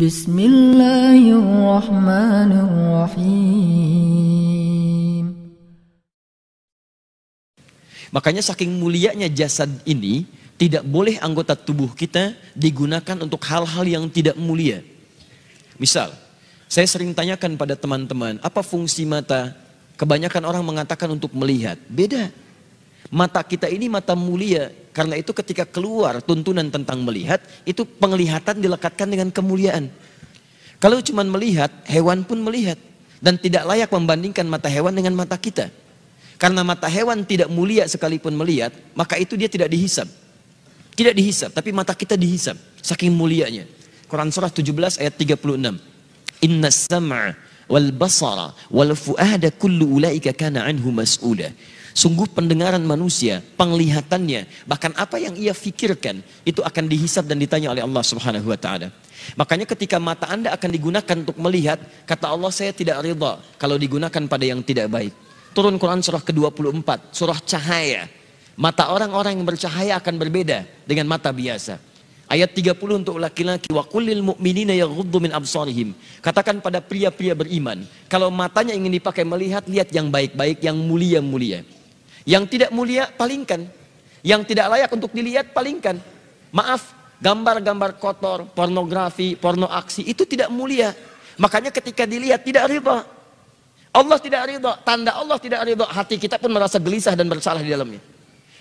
Bismillahirrahmanirrahim. Makanya saking mulianya jasad ini, tidak boleh anggota tubuh kita digunakan untuk hal-hal yang tidak mulia. Misal, saya sering tanyakan pada teman-teman, apa fungsi mata? Kebanyakan orang mengatakan untuk melihat. Beda. Mata kita ini mata mulia, karena itu ketika keluar tuntunan tentang melihat, itu penglihatan dilekatkan dengan kemuliaan. Kalau cuma melihat, hewan pun melihat. Dan tidak layak membandingkan mata hewan dengan mata kita. Karena mata hewan tidak mulia sekalipun melihat, maka itu dia tidak dihisap. Tidak dihisap, tapi mata kita dihisap. Saking mulianya. Quran Surah 17 ayat 36. Inna sam'a wal basara wal fuada kullu ulaika kana anhu mas'ula. Sungguh pendengaran manusia, penglihatannya, bahkan apa yang ia pikirkan itu akan dihisap dan ditanya oleh Allah Subhanahu wa taala. Makanya ketika mata Anda akan digunakan untuk melihat, kata Allah saya tidak ridha kalau digunakan pada yang tidak baik. Turun Quran surah ke-24, surah cahaya. Mata orang-orang yang bercahaya akan berbeda dengan mata biasa. Ayat 30 untuk laki-laki wa qulil mu'minina yaghuddu min absarihim. Katakan pada pria-pria beriman, kalau matanya ingin dipakai melihat, lihat yang baik-baik, yang mulia-mulia. Yang tidak mulia palingkan. Yang tidak layak untuk dilihat palingkan. Maaf, gambar-gambar kotor, pornografi, porno aksi itu tidak mulia. Makanya ketika dilihat tidak riba Allah tidak ridha, tanda Allah tidak ridha, hati kita pun merasa gelisah dan bersalah di dalamnya.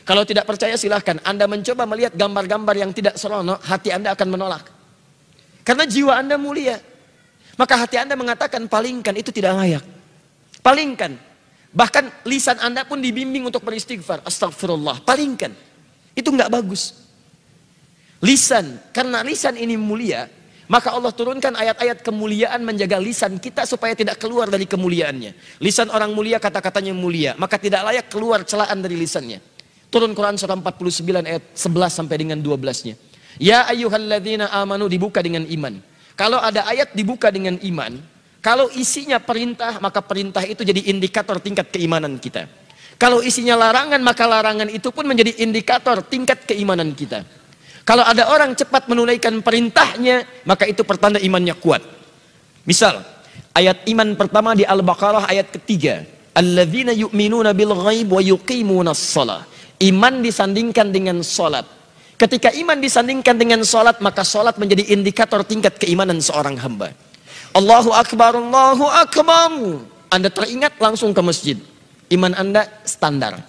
Kalau tidak percaya silahkan, Anda mencoba melihat gambar-gambar yang tidak seronok, hati Anda akan menolak. Karena jiwa Anda mulia. Maka hati Anda mengatakan palingkan itu tidak layak. Palingkan. Bahkan lisan Anda pun dibimbing untuk beristighfar. Astagfirullah. Palingkan. Itu nggak bagus. Lisan. Karena lisan ini mulia, maka Allah turunkan ayat-ayat kemuliaan menjaga lisan kita supaya tidak keluar dari kemuliaannya. Lisan orang mulia kata-katanya mulia, maka tidak layak keluar celaan dari lisannya. Turun Quran surah 49 ayat 11 sampai dengan 12-nya. Ya ayyuhalladzina amanu dibuka dengan iman. Kalau ada ayat dibuka dengan iman, kalau isinya perintah, maka perintah itu jadi indikator tingkat keimanan kita. Kalau isinya larangan, maka larangan itu pun menjadi indikator tingkat keimanan kita. Kalau ada orang cepat menunaikan perintahnya, maka itu pertanda imannya kuat. Misal, ayat iman pertama di Al-Baqarah ayat ketiga. Alladzina yu'minuna bil ghaib wa yuqimuna salah. Iman disandingkan dengan sholat. Ketika iman disandingkan dengan sholat, maka sholat menjadi indikator tingkat keimanan seorang hamba. Allahu Akbar, Allahu Akbar. Anda teringat langsung ke masjid. Iman Anda standar.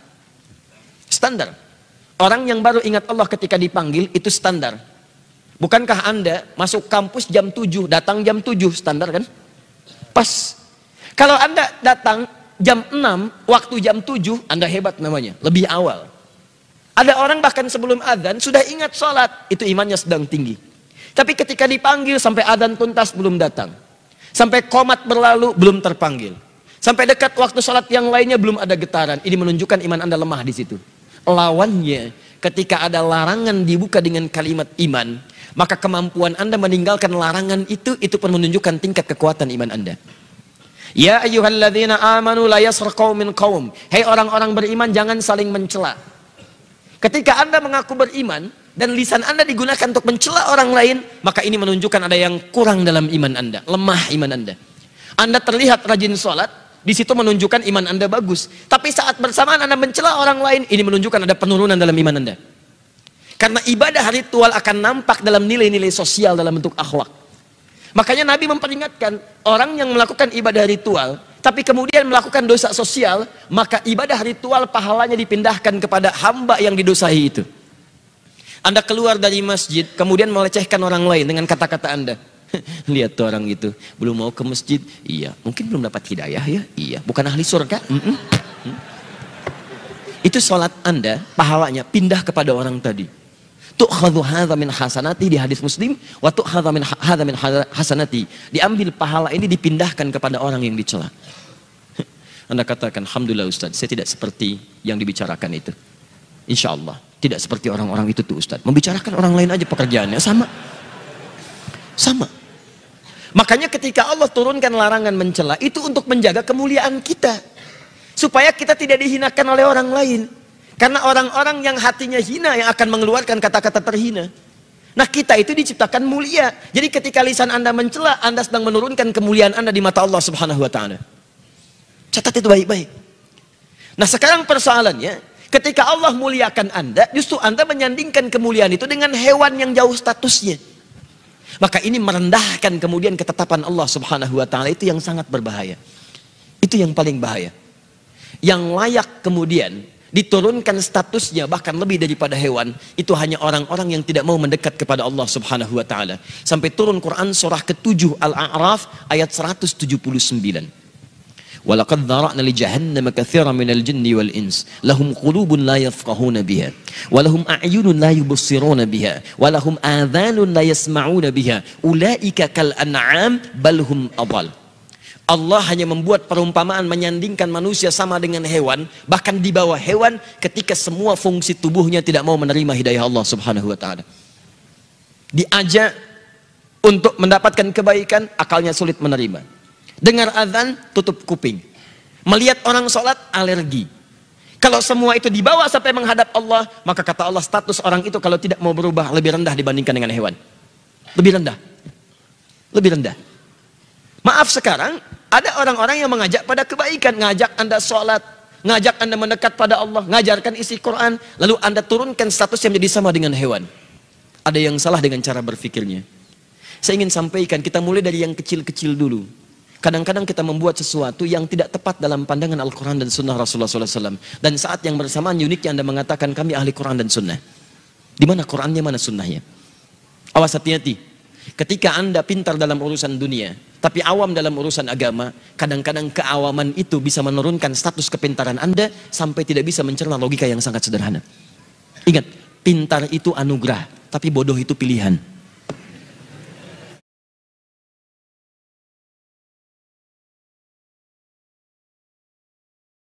Standar. Orang yang baru ingat Allah ketika dipanggil itu standar. Bukankah Anda masuk kampus jam 7, datang jam 7, standar kan? Pas. Kalau Anda datang jam 6, waktu jam 7, Anda hebat namanya, lebih awal. Ada orang bahkan sebelum adzan sudah ingat sholat, itu imannya sedang tinggi. Tapi ketika dipanggil sampai adzan tuntas belum datang. Sampai komat berlalu belum terpanggil. Sampai dekat waktu sholat yang lainnya belum ada getaran. Ini menunjukkan iman Anda lemah di situ. Lawannya, ketika ada larangan dibuka dengan kalimat iman, maka kemampuan Anda meninggalkan larangan itu itu pun menunjukkan tingkat kekuatan iman Anda. Ya ayuhalladzina amanu la yasr min Hei orang-orang beriman jangan saling mencela. Ketika Anda mengaku beriman dan lisan Anda digunakan untuk mencela orang lain, maka ini menunjukkan ada yang kurang dalam iman Anda, lemah iman Anda. Anda terlihat rajin sholat, di situ menunjukkan iman Anda bagus. Tapi saat bersamaan Anda mencela orang lain, ini menunjukkan ada penurunan dalam iman Anda. Karena ibadah ritual akan nampak dalam nilai-nilai sosial dalam bentuk akhlak. Makanya Nabi memperingatkan orang yang melakukan ibadah ritual tapi kemudian melakukan dosa sosial, maka ibadah ritual pahalanya dipindahkan kepada hamba yang didosahi itu. Anda keluar dari masjid, kemudian melecehkan orang lain dengan kata-kata Anda. Lihat tuh orang itu, belum mau ke masjid, iya. Mungkin belum dapat hidayah ya, iya. Bukan ahli surga, mm -mm. Itu sholat Anda, pahalanya pindah kepada orang tadi tu'khadhu hadza min hasanati di hadis Muslim wa tu'khadha min hadza min hasanati. Diambil pahala ini dipindahkan kepada orang yang dicela. Anda katakan alhamdulillah Ustaz, saya tidak seperti yang dibicarakan itu. insyaallah tidak seperti orang-orang itu tuh Ustaz. Membicarakan orang lain aja pekerjaannya sama. Sama. Makanya ketika Allah turunkan larangan mencela itu untuk menjaga kemuliaan kita supaya kita tidak dihinakan oleh orang lain. Karena orang-orang yang hatinya hina yang akan mengeluarkan kata-kata terhina. Nah kita itu diciptakan mulia. Jadi ketika lisan anda mencela, anda sedang menurunkan kemuliaan anda di mata Allah subhanahu wa ta'ala. Catat itu baik-baik. Nah sekarang persoalannya, ketika Allah muliakan anda, justru anda menyandingkan kemuliaan itu dengan hewan yang jauh statusnya. Maka ini merendahkan kemudian ketetapan Allah subhanahu wa ta'ala itu yang sangat berbahaya. Itu yang paling bahaya. Yang layak kemudian diturunkan statusnya bahkan lebih daripada hewan itu hanya orang-orang yang tidak mau mendekat kepada Allah Subhanahu wa taala sampai turun Quran surah ke-7 Al-A'raf ayat 179 Walaqad dhara'na li jahannam katsiran minal jinni wal ins lahum qulubun la yafqahuna biha wa lahum a'yunun la yubsiruna biha wa lahum adhanun la yasma'una biha ulaika kal an'am bal hum adall Allah hanya membuat perumpamaan menyandingkan manusia sama dengan hewan, bahkan di bawah hewan ketika semua fungsi tubuhnya tidak mau menerima hidayah Allah Subhanahu wa taala. Diajak untuk mendapatkan kebaikan, akalnya sulit menerima. Dengar azan, tutup kuping. Melihat orang sholat, alergi. Kalau semua itu dibawa sampai menghadap Allah, maka kata Allah status orang itu kalau tidak mau berubah lebih rendah dibandingkan dengan hewan. Lebih rendah. Lebih rendah. Maaf sekarang, ada orang-orang yang mengajak pada kebaikan, ngajak Anda sholat, ngajak Anda mendekat pada Allah, ngajarkan isi Quran, lalu Anda turunkan status yang menjadi sama dengan hewan. Ada yang salah dengan cara berfikirnya. Saya ingin sampaikan, kita mulai dari yang kecil-kecil dulu. Kadang-kadang kita membuat sesuatu yang tidak tepat dalam pandangan Al-Quran dan Sunnah Rasulullah SAW. Dan saat yang bersamaan uniknya Anda mengatakan kami ahli Quran dan Sunnah. Di mana Qurannya, mana Sunnahnya? Awas hati-hati. Ketika Anda pintar dalam urusan dunia, tapi awam dalam urusan agama, kadang-kadang keawaman itu bisa menurunkan status kepintaran Anda sampai tidak bisa mencerna logika yang sangat sederhana. Ingat, pintar itu anugerah, tapi bodoh itu pilihan.